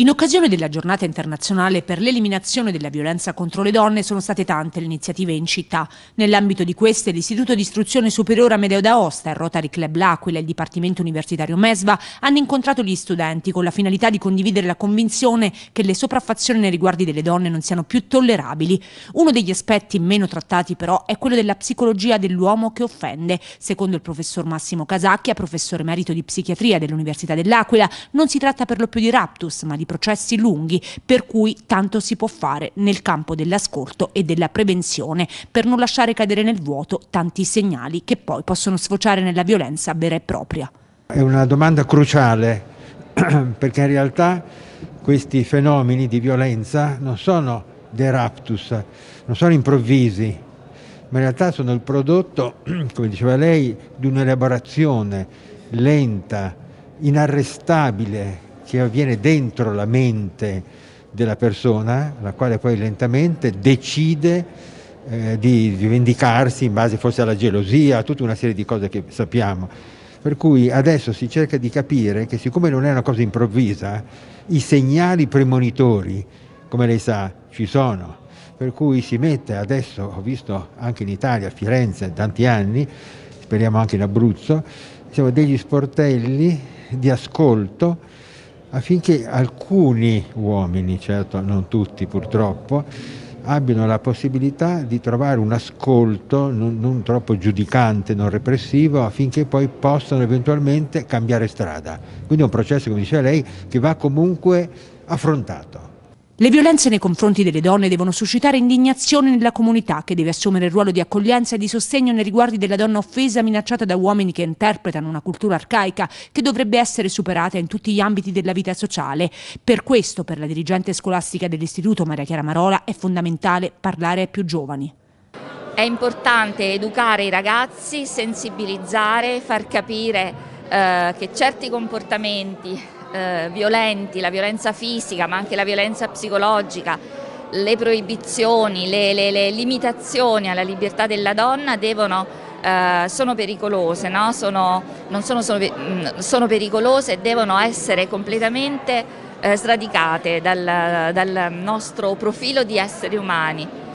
In occasione della giornata internazionale per l'eliminazione della violenza contro le donne sono state tante le iniziative in città. Nell'ambito di queste l'Istituto di Istruzione Superiore Amedeo d'Aosta, il Rotary Club L'Aquila e il Dipartimento Universitario MESVA hanno incontrato gli studenti con la finalità di condividere la convinzione che le sopraffazioni nei riguardi delle donne non siano più tollerabili. Uno degli aspetti meno trattati però è quello della psicologia dell'uomo che offende. Secondo il professor Massimo Casacchia, professore merito di psichiatria dell'Università dell'Aquila, non si tratta per lo più di raptus ma di processi lunghi, per cui tanto si può fare nel campo dell'ascolto e della prevenzione per non lasciare cadere nel vuoto tanti segnali che poi possono sfociare nella violenza vera e propria. È una domanda cruciale perché in realtà questi fenomeni di violenza non sono dei raptus, non sono improvvisi, ma in realtà sono il prodotto, come diceva lei, di un'elaborazione lenta, inarrestabile, che avviene dentro la mente della persona, la quale poi lentamente decide eh, di, vendicarsi in base forse alla gelosia, a tutta una serie di cose che sappiamo. Per cui adesso si cerca di capire che siccome non è una cosa improvvisa, i segnali premonitori, come lei sa, ci sono. Per cui si mette adesso, ho visto anche in Italia, a Firenze, tanti anni, speriamo anche in Abruzzo, diciamo, degli sportelli di ascolto affinché alcuni uomini, certo non tutti purtroppo, abbiano la possibilità di trovare un ascolto non, non, troppo giudicante, non repressivo, affinché poi possano eventualmente cambiare strada. Quindi è un processo, come diceva lei, che va comunque affrontato. Le violenze nei confronti delle donne devono suscitare indignazione nella comunità che deve assumere il ruolo di accoglienza e di sostegno nei riguardi della donna offesa minacciata da uomini che interpretano una cultura arcaica che dovrebbe essere superata in tutti gli ambiti della vita sociale. Per questo, per la dirigente scolastica dell'istituto Maria Chiara Marola, è fondamentale parlare ai più giovani. È importante educare i ragazzi, sensibilizzare, far capire eh, che certi comportamenti eh, violenti, la violenza fisica ma anche la violenza psicologica, le proibizioni, le, le, le limitazioni alla libertà della donna devono, eh, sono pericolose, no? sono, sono, mm, sono, pericolose e devono essere completamente eh, sradicate dal, dal nostro profilo di esseri umani.